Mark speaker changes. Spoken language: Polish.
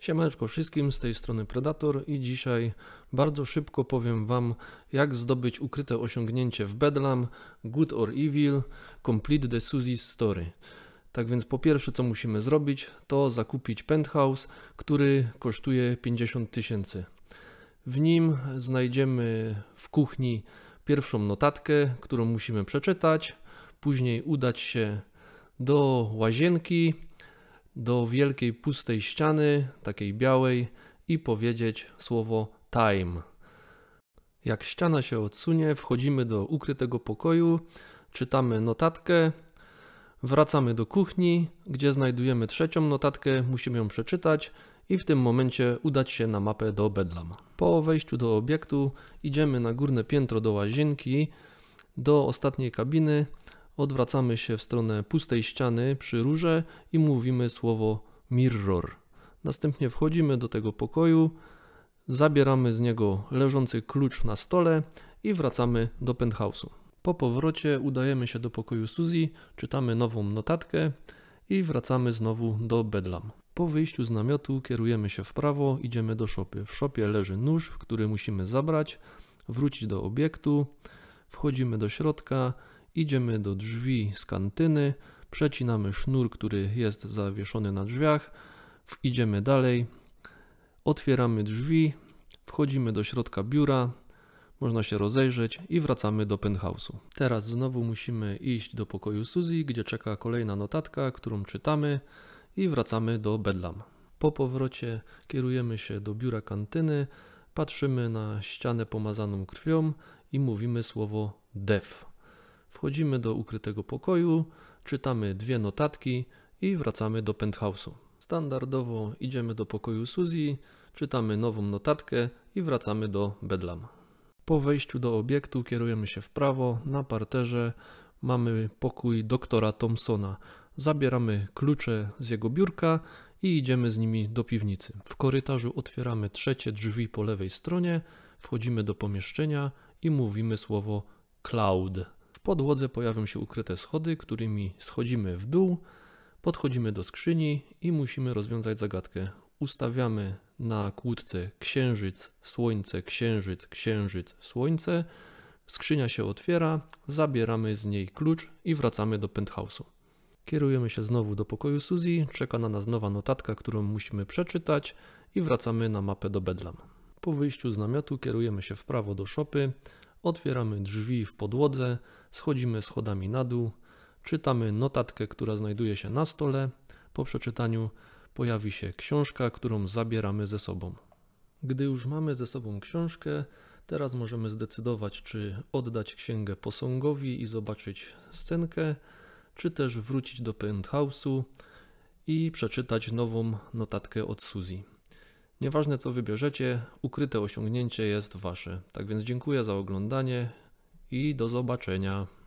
Speaker 1: Siemaneczko wszystkim, z tej strony Predator i dzisiaj bardzo szybko powiem Wam, jak zdobyć ukryte osiągnięcie w Bedlam, Good or Evil, Complete the Suzy Story. Tak więc po pierwsze co musimy zrobić, to zakupić penthouse, który kosztuje 50 tysięcy. W nim znajdziemy w kuchni pierwszą notatkę, którą musimy przeczytać, później udać się do łazienki, do wielkiej pustej ściany, takiej białej, i powiedzieć słowo time. Jak ściana się odsunie, wchodzimy do ukrytego pokoju, czytamy notatkę, wracamy do kuchni, gdzie znajdujemy trzecią notatkę, musimy ją przeczytać i w tym momencie udać się na mapę do Bedlam. Po wejściu do obiektu idziemy na górne piętro do łazienki, do ostatniej kabiny, odwracamy się w stronę pustej ściany przy rurze i mówimy słowo mirror. Następnie wchodzimy do tego pokoju, zabieramy z niego leżący klucz na stole i wracamy do penthouse'u. Po powrocie udajemy się do pokoju Suzy, czytamy nową notatkę i wracamy znowu do Bedlam. Po wyjściu z namiotu kierujemy się w prawo, idziemy do szopy. W szopie leży nóż, który musimy zabrać, wrócić do obiektu, wchodzimy do środka Idziemy do drzwi z kantyny, przecinamy sznur, który jest zawieszony na drzwiach, idziemy dalej, otwieramy drzwi, wchodzimy do środka biura, można się rozejrzeć i wracamy do penthouse'u. Teraz znowu musimy iść do pokoju Suzy, gdzie czeka kolejna notatka, którą czytamy i wracamy do Bedlam. Po powrocie kierujemy się do biura kantyny, patrzymy na ścianę pomazaną krwią i mówimy słowo DEF. Wchodzimy do ukrytego pokoju, czytamy dwie notatki i wracamy do penthouse'u. Standardowo idziemy do pokoju Suzy, czytamy nową notatkę i wracamy do Bedlam. Po wejściu do obiektu kierujemy się w prawo, na parterze mamy pokój doktora Thompsona. Zabieramy klucze z jego biurka i idziemy z nimi do piwnicy. W korytarzu otwieramy trzecie drzwi po lewej stronie, wchodzimy do pomieszczenia i mówimy słowo cloud. W podłodze pojawią się ukryte schody, którymi schodzimy w dół, podchodzimy do skrzyni i musimy rozwiązać zagadkę. Ustawiamy na kłódce księżyc, słońce, księżyc, księżyc, słońce. Skrzynia się otwiera, zabieramy z niej klucz i wracamy do penthouse'u. Kierujemy się znowu do pokoju Suzy, czeka na nas nowa notatka, którą musimy przeczytać i wracamy na mapę do Bedlam. Po wyjściu z namiotu kierujemy się w prawo do szopy, Otwieramy drzwi w podłodze, schodzimy schodami na dół, czytamy notatkę, która znajduje się na stole. Po przeczytaniu pojawi się książka, którą zabieramy ze sobą. Gdy już mamy ze sobą książkę, teraz możemy zdecydować, czy oddać księgę posągowi i zobaczyć scenkę, czy też wrócić do penthouse'u i przeczytać nową notatkę od Suzy. Nieważne co wybierzecie, ukryte osiągnięcie jest wasze. Tak więc dziękuję za oglądanie i do zobaczenia.